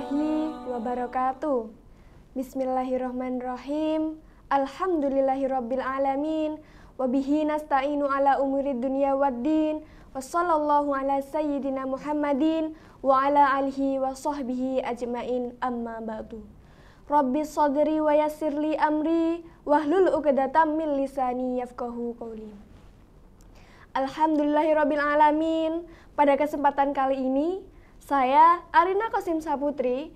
warahmatullahi wabarakatuh. Bismillahirrahmanirrahim. Alhamdulillahirrabbilalamin. Wabihi nasta'inu ala umurid dunia waddin. Wassallallahu ala sayyidina Muhammadin wa ala alihi wa sahbihi ajmain amma ba'du. Rabbi sadri wa yasirli amri wahlul uqadatam min lisani yafkahu qawli. Alhamdulillahirrabbilalamin. alamin. Pada kesempatan kali ini saya Arina Kosim Saputri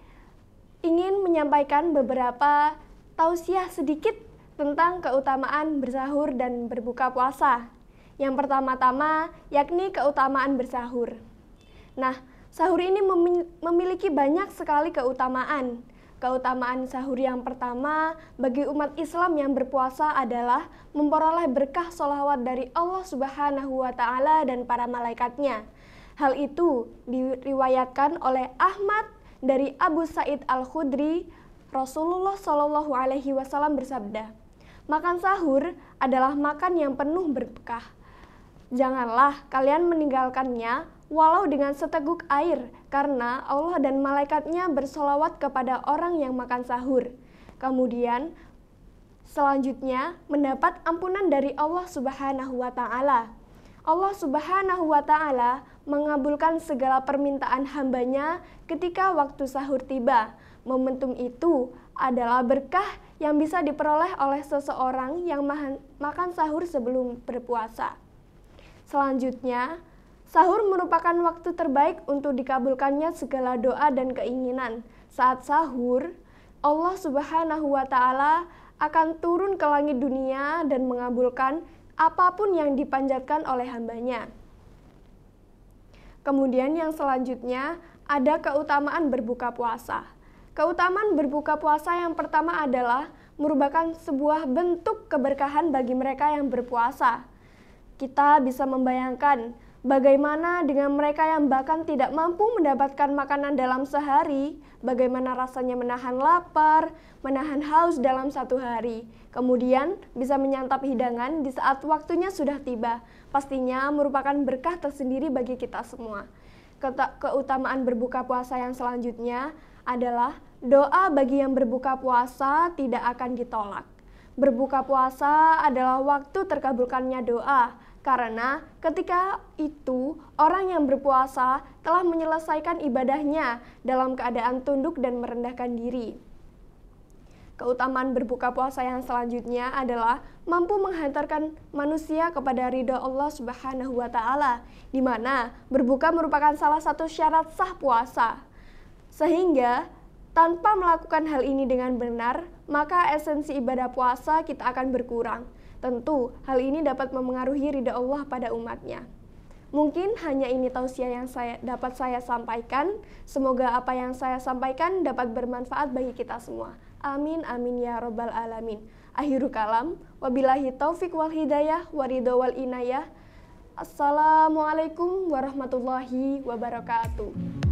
ingin menyampaikan beberapa tausiah sedikit tentang keutamaan bersahur dan berbuka puasa. Yang pertama-tama yakni keutamaan bersahur. Nah, sahur ini memiliki banyak sekali keutamaan. Keutamaan sahur yang pertama bagi umat Islam yang berpuasa adalah memperoleh berkah solawat dari Allah Subhanahu wa Ta'ala dan para malaikatnya. Hal itu diriwayatkan oleh Ahmad dari Abu Said Al-Khudri, Rasulullah Shallallahu alaihi wasallam bersabda, "Makan sahur adalah makan yang penuh berkah. Janganlah kalian meninggalkannya walau dengan seteguk air, karena Allah dan malaikatnya bersolawat kepada orang yang makan sahur. Kemudian, selanjutnya mendapat ampunan dari Allah Subhanahu wa Ta'ala. Allah Subhanahu wa Ta'ala mengabulkan segala permintaan hambanya ketika waktu sahur tiba. Momentum itu adalah berkah yang bisa diperoleh oleh seseorang yang makan sahur sebelum berpuasa. Selanjutnya, sahur merupakan waktu terbaik untuk dikabulkannya segala doa dan keinginan. Saat sahur, Allah Subhanahu wa Ta'ala akan turun ke langit dunia dan mengabulkan apapun yang dipanjatkan oleh hambanya. Kemudian yang selanjutnya ada keutamaan berbuka puasa. Keutamaan berbuka puasa yang pertama adalah merupakan sebuah bentuk keberkahan bagi mereka yang berpuasa. Kita bisa membayangkan Bagaimana dengan mereka yang bahkan tidak mampu mendapatkan makanan dalam sehari? Bagaimana rasanya menahan lapar, menahan haus dalam satu hari, kemudian bisa menyantap hidangan di saat waktunya sudah tiba? Pastinya merupakan berkah tersendiri bagi kita semua. Keutamaan berbuka puasa yang selanjutnya adalah doa bagi yang berbuka puasa tidak akan ditolak. Berbuka puasa adalah waktu terkabulkannya doa karena ketika itu orang yang berpuasa telah menyelesaikan ibadahnya dalam keadaan tunduk dan merendahkan diri. Keutamaan berbuka puasa yang selanjutnya adalah mampu menghantarkan manusia kepada ridha Allah Subhanahu wa taala, di mana berbuka merupakan salah satu syarat sah puasa. Sehingga tanpa melakukan hal ini dengan benar, maka esensi ibadah puasa kita akan berkurang. Tentu, hal ini dapat memengaruhi ridha Allah pada umatnya. Mungkin hanya ini tausiah yang saya dapat saya sampaikan. Semoga apa yang saya sampaikan dapat bermanfaat bagi kita semua. Amin amin ya robbal alamin. Akhirul kalam, wabilahi taufik wal hidayah waridho wal inayah. Assalamualaikum warahmatullahi wabarakatuh.